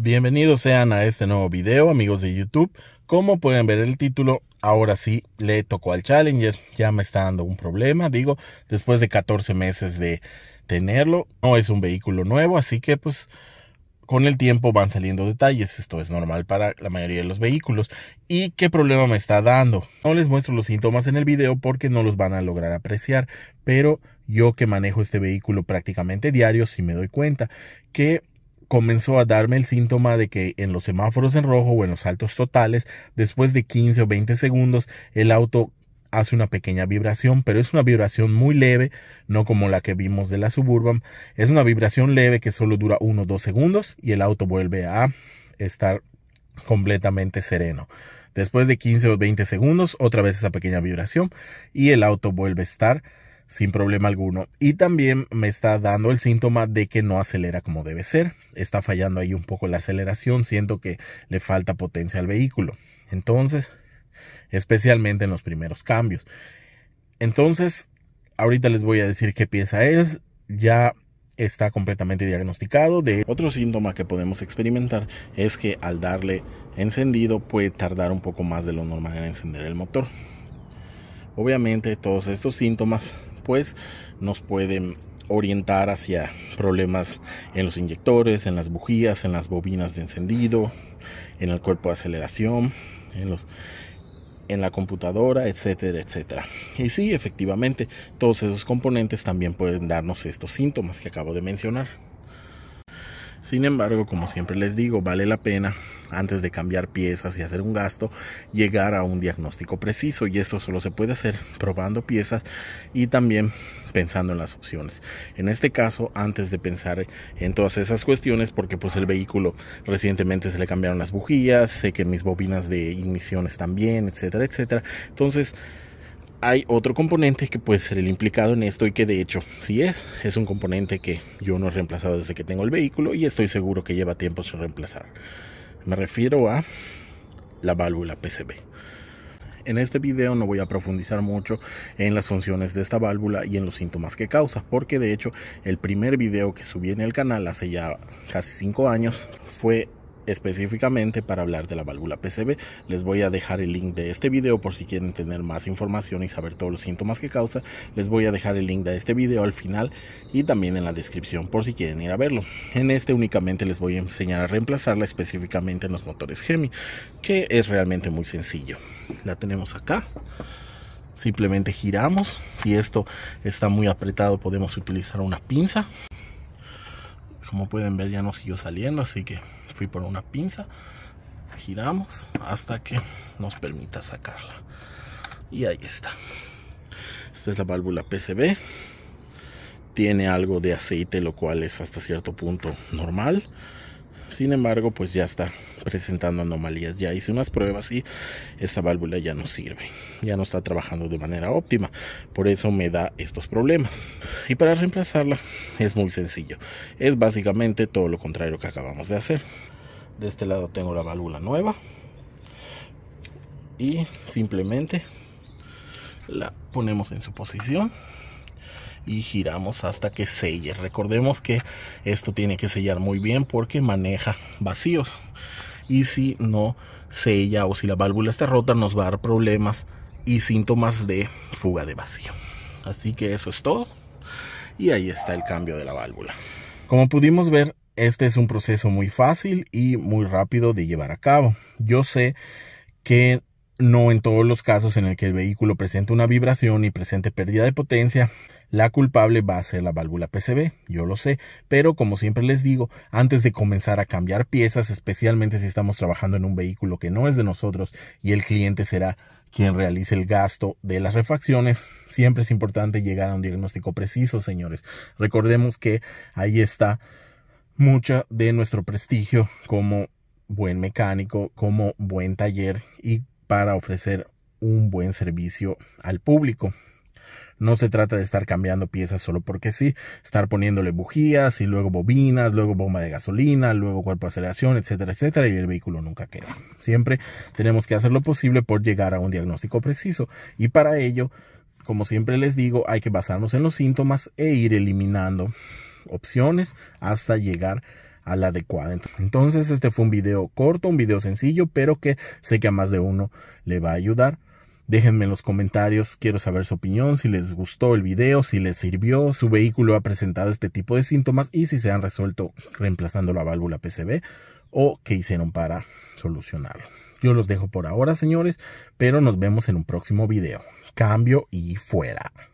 Bienvenidos sean a este nuevo video amigos de YouTube. Como pueden ver el título, ahora sí le tocó al Challenger. Ya me está dando un problema, digo, después de 14 meses de tenerlo. No es un vehículo nuevo, así que pues con el tiempo van saliendo detalles. Esto es normal para la mayoría de los vehículos. ¿Y qué problema me está dando? No les muestro los síntomas en el video porque no los van a lograr apreciar. Pero yo que manejo este vehículo prácticamente diario, sí me doy cuenta que comenzó a darme el síntoma de que en los semáforos en rojo o en los saltos totales, después de 15 o 20 segundos, el auto hace una pequeña vibración, pero es una vibración muy leve, no como la que vimos de la Suburban. Es una vibración leve que solo dura 1 o 2 segundos y el auto vuelve a estar completamente sereno. Después de 15 o 20 segundos, otra vez esa pequeña vibración y el auto vuelve a estar sin problema alguno. Y también me está dando el síntoma de que no acelera como debe ser. Está fallando ahí un poco la aceleración. Siento que le falta potencia al vehículo. Entonces, especialmente en los primeros cambios. Entonces, ahorita les voy a decir qué pieza es. Ya está completamente diagnosticado. De otro síntoma que podemos experimentar es que al darle encendido puede tardar un poco más de lo normal en encender el motor. Obviamente todos estos síntomas pues, nos pueden orientar hacia problemas en los inyectores, en las bujías, en las bobinas de encendido, en el cuerpo de aceleración, en en la computadora, etcétera, etcétera. Y sí, efectivamente, todos esos componentes también pueden darnos estos síntomas que acabo de mencionar. Sin embargo, como siempre les digo, vale la pena, antes de cambiar piezas y hacer un gasto, llegar a un diagnóstico preciso. Y esto solo se puede hacer probando piezas y también pensando en las opciones. En este caso, antes de pensar en todas esas cuestiones, porque pues el vehículo recientemente se le cambiaron las bujías, sé que mis bobinas de ignición están bien, etcétera, etcétera. Entonces, hay otro componente que puede ser el implicado en esto y que de hecho si es. Es un componente que yo no he reemplazado desde que tengo el vehículo y estoy seguro que lleva tiempo sin reemplazar. Me refiero a la válvula PCB. En este video no voy a profundizar mucho en las funciones de esta válvula y en los síntomas que causa, porque de hecho el primer video que subí en el canal hace ya casi 5 años fue específicamente para hablar de la válvula PCB. Les voy a dejar el link de este video por si quieren tener más información y saber todos los síntomas que causa. Les voy a dejar el link de este video al final y también en la descripción por si quieren ir a verlo. En este únicamente les voy a enseñar a reemplazarla específicamente en los motores Gemi, que es realmente muy sencillo. La tenemos acá simplemente giramos si esto está muy apretado podemos utilizar una pinza como pueden ver ya no siguió saliendo, así que fui por una pinza. Giramos hasta que nos permita sacarla. Y ahí está. Esta es la válvula PCB. Tiene algo de aceite, lo cual es hasta cierto punto normal. Sin embargo, pues ya está presentando anomalías. Ya hice unas pruebas y esta válvula ya no sirve. Ya no está trabajando de manera óptima. Por eso me da estos problemas. Y para reemplazarla es muy sencillo. Es básicamente todo lo contrario que acabamos de hacer. De este lado tengo la válvula nueva. Y simplemente la ponemos en su posición y giramos hasta que selle. Recordemos que esto tiene que sellar muy bien porque maneja vacíos. Y si no sella o si la válvula está rota nos va a dar problemas y síntomas de fuga de vacío. Así que eso es todo. Y ahí está el cambio de la válvula. Como pudimos ver, este es un proceso muy fácil y muy rápido de llevar a cabo. Yo sé que no en todos los casos en el que el vehículo presente una vibración y presente pérdida de potencia, la culpable va a ser la válvula PCB, yo lo sé, pero como siempre les digo, antes de comenzar a cambiar piezas, especialmente si estamos trabajando en un vehículo que no es de nosotros y el cliente será quien realice el gasto de las refacciones, siempre es importante llegar a un diagnóstico preciso, señores. Recordemos que ahí está mucha de nuestro prestigio como buen mecánico, como buen taller y para ofrecer un buen servicio al público. No se trata de estar cambiando piezas solo porque sí, estar poniéndole bujías y luego bobinas, luego bomba de gasolina, luego cuerpo de aceleración, etcétera, etcétera, y el vehículo nunca queda. Siempre tenemos que hacer lo posible por llegar a un diagnóstico preciso y para ello, como siempre les digo, hay que basarnos en los síntomas e ir eliminando opciones hasta llegar a a la adecuada. Entonces este fue un video corto, un video sencillo, pero que sé que a más de uno le va a ayudar. Déjenme en los comentarios, quiero saber su opinión, si les gustó el video, si les sirvió, su vehículo ha presentado este tipo de síntomas y si se han resuelto reemplazando la válvula PCB o qué hicieron para solucionarlo. Yo los dejo por ahora, señores, pero nos vemos en un próximo video. Cambio y fuera.